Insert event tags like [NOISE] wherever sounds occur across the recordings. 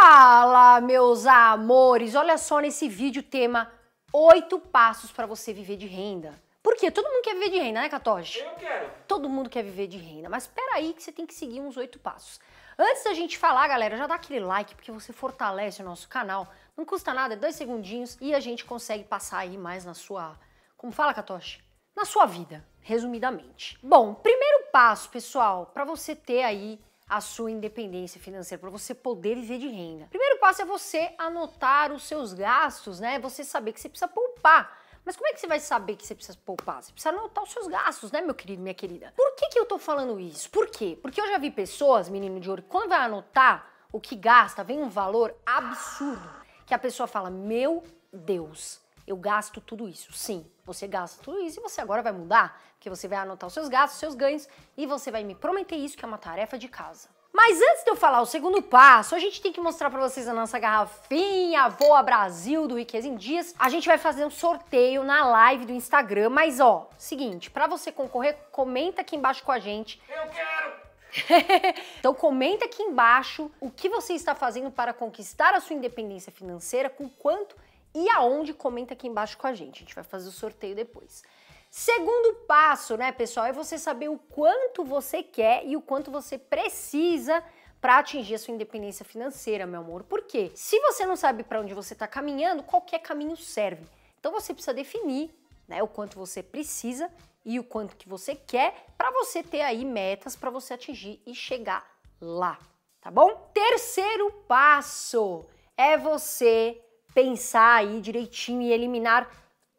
Fala, meus amores! Olha só nesse vídeo tema oito passos para você viver de renda. Por quê? Todo mundo quer viver de renda, né, Catoche? Eu quero. Todo mundo quer viver de renda, mas peraí que você tem que seguir uns oito passos. Antes da gente falar, galera, já dá aquele like, porque você fortalece o nosso canal. Não custa nada, é dois segundinhos e a gente consegue passar aí mais na sua... Como fala, Catoche? Na sua vida, resumidamente. Bom, primeiro passo, pessoal, para você ter aí a sua independência financeira, para você poder viver de renda. Primeiro passo é você anotar os seus gastos, né? Você saber que você precisa poupar. Mas como é que você vai saber que você precisa poupar? Você precisa anotar os seus gastos, né, meu querido, minha querida? Por que, que eu tô falando isso? Por quê? Porque eu já vi pessoas, menino de ouro, quando vai anotar o que gasta, vem um valor absurdo. Que a pessoa fala, meu Deus, eu gasto tudo isso. Sim, você gasta tudo isso e você agora vai mudar, porque você vai anotar os seus gastos, os seus ganhos e você vai me prometer isso que é uma tarefa de casa. Mas antes de eu falar o segundo passo, a gente tem que mostrar para vocês a nossa garrafinha Voa Brasil do Riqueza em Dias. A gente vai fazer um sorteio na live do Instagram, mas ó, seguinte, para você concorrer, comenta aqui embaixo com a gente. Eu quero! [LAUGHS] então comenta aqui embaixo o que você está fazendo para conquistar a sua independência financeira, com quanto e aonde, comenta aqui embaixo com a gente. A gente vai fazer o sorteio depois. Segundo passo, né, pessoal, é você saber o quanto você quer e o quanto você precisa para atingir a sua independência financeira, meu amor. Por quê? Se você não sabe para onde você está caminhando, qualquer caminho serve. Então você precisa definir, né, o quanto você precisa e o quanto que você quer para você ter aí metas para você atingir e chegar lá, tá bom? Terceiro passo é você pensar aí direitinho e eliminar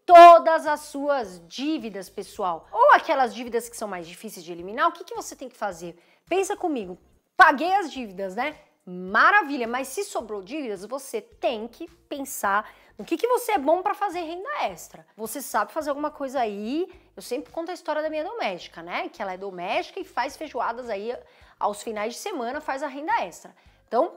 todas as suas dívidas, pessoal. Ou aquelas dívidas que são mais difíceis de eliminar, o que, que você tem que fazer? Pensa comigo, paguei as dívidas, né? Maravilha, mas se sobrou dívidas, você tem que pensar no que, que você é bom para fazer renda extra. Você sabe fazer alguma coisa aí? Eu sempre conto a história da minha doméstica, né? Que ela é doméstica e faz feijoadas aí aos finais de semana, faz a renda extra. Então,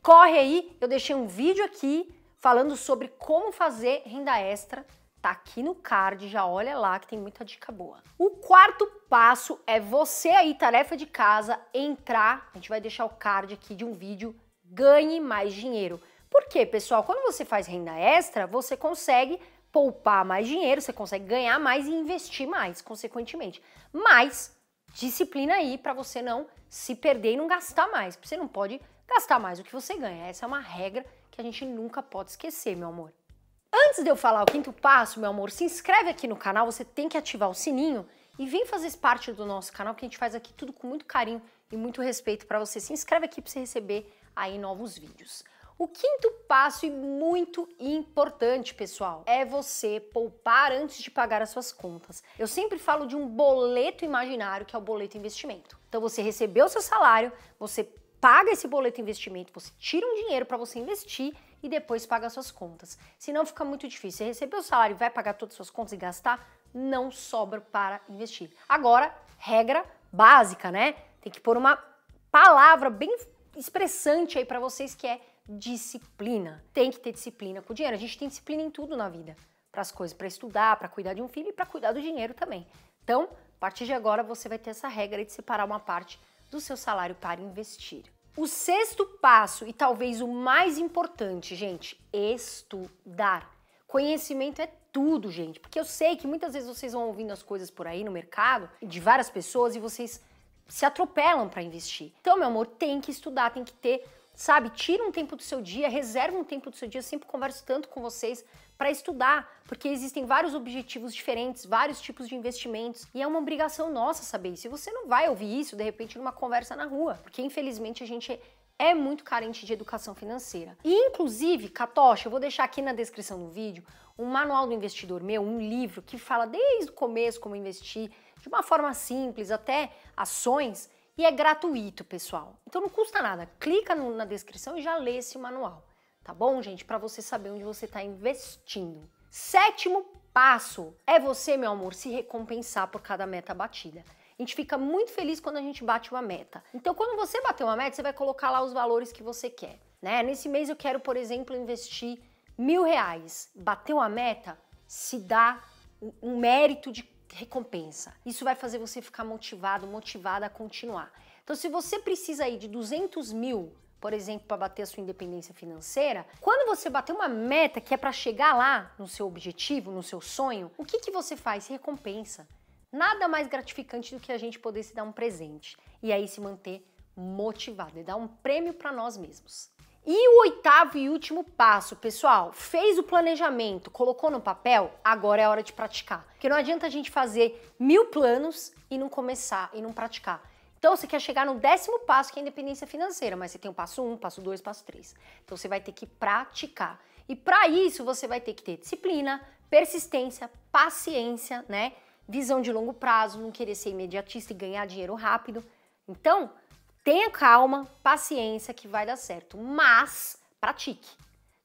corre aí, eu deixei um vídeo aqui falando sobre como fazer renda extra. Tá aqui no card, já olha lá que tem muita dica boa. O quarto passo é você aí, tarefa de casa, entrar. A gente vai deixar o card aqui de um vídeo ganhe mais dinheiro. Por quê, pessoal? Quando você faz renda extra, você consegue poupar mais dinheiro, você consegue ganhar mais e investir mais, consequentemente. Mas disciplina aí para você não se perder e não gastar mais. Você não pode gastar mais do que você ganha. Essa é uma regra que a gente nunca pode esquecer, meu amor. Antes de eu falar o quinto passo, meu amor, se inscreve aqui no canal, você tem que ativar o sininho e vem fazer parte do nosso canal, que a gente faz aqui tudo com muito carinho e muito respeito para você. Se inscreve aqui para você receber aí novos vídeos. O quinto passo e muito importante, pessoal, é você poupar antes de pagar as suas contas. Eu sempre falo de um boleto imaginário, que é o boleto investimento. Então você recebeu o seu salário, você paga esse boleto investimento, você tira um dinheiro para você investir e depois paga suas contas. Senão fica muito difícil. Você recebeu o salário e vai pagar todas as suas contas e gastar, não sobra para investir. Agora, regra básica, né? Tem que pôr uma palavra bem expressante aí para vocês que é disciplina. Tem que ter disciplina com o dinheiro. A gente tem disciplina em tudo na vida, para as coisas, para estudar, para cuidar de um filho e para cuidar do dinheiro também. Então, a partir de agora você vai ter essa regra de separar uma parte do seu salário para investir. O sexto passo, e talvez o mais importante, gente, estudar. Conhecimento é tudo, gente, porque eu sei que muitas vezes vocês vão ouvindo as coisas por aí no mercado, de várias pessoas, e vocês se atropelam para investir. Então, meu amor, tem que estudar, tem que ter sabe? Tira um tempo do seu dia, reserva um tempo do seu dia. Eu sempre converso tanto com vocês para estudar, porque existem vários objetivos diferentes, vários tipos de investimentos, e é uma obrigação nossa saber isso. E você não vai ouvir isso de repente numa conversa na rua, porque infelizmente a gente é muito carente de educação financeira. E inclusive, Catocha, eu vou deixar aqui na descrição do vídeo um manual do investidor meu, um livro que fala desde o começo como investir, de uma forma simples, até ações, e é gratuito, pessoal. Então não custa nada. Clica no, na descrição e já lê esse manual tá bom, gente? Para você saber onde você está investindo. Sétimo passo é você, meu amor, se recompensar por cada meta batida. A gente fica muito feliz quando a gente bate uma meta. Então, quando você bater uma meta, você vai colocar lá os valores que você quer. Né? Nesse mês eu quero, por exemplo, investir mil reais. Bateu a meta, se dá um mérito de recompensa. Isso vai fazer você ficar motivado, motivada a continuar. Então, se você precisa aí de 200 mil por exemplo, para bater a sua independência financeira, quando você bater uma meta que é para chegar lá no seu objetivo, no seu sonho, o que, que você faz? Se recompensa. Nada mais gratificante do que a gente poder se dar um presente e aí se manter motivado e dar um prêmio para nós mesmos. E o oitavo e último passo, pessoal, fez o planejamento, colocou no papel, agora é hora de praticar. Porque não adianta a gente fazer mil planos e não começar e não praticar. Então você quer chegar no décimo passo que é a independência financeira, mas você tem o passo 1, um, passo 2, passo 3. Então você vai ter que praticar. E para isso você vai ter que ter disciplina, persistência, paciência, né? Visão de longo prazo, não querer ser imediatista e ganhar dinheiro rápido. Então, tenha calma, paciência que vai dar certo, mas pratique.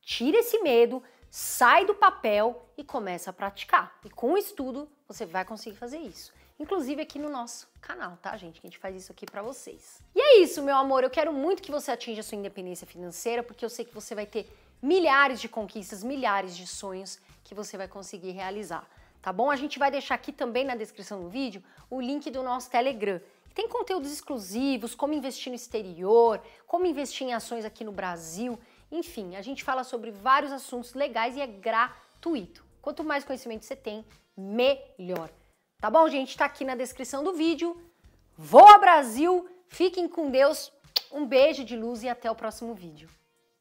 tire esse medo, sai do papel e começa a praticar. E com o estudo você vai conseguir fazer isso inclusive aqui no nosso canal, tá, gente? Que a gente faz isso aqui para vocês. E é isso, meu amor. Eu quero muito que você atinja a sua independência financeira, porque eu sei que você vai ter milhares de conquistas, milhares de sonhos que você vai conseguir realizar, tá bom? A gente vai deixar aqui também na descrição do vídeo o link do nosso Telegram. Tem conteúdos exclusivos, como investir no exterior, como investir em ações aqui no Brasil. Enfim, a gente fala sobre vários assuntos legais e é gratuito. Quanto mais conhecimento você tem, melhor. Tá bom, gente? Tá aqui na descrição do vídeo. Voa Brasil! Fiquem com Deus. Um beijo de luz e até o próximo vídeo.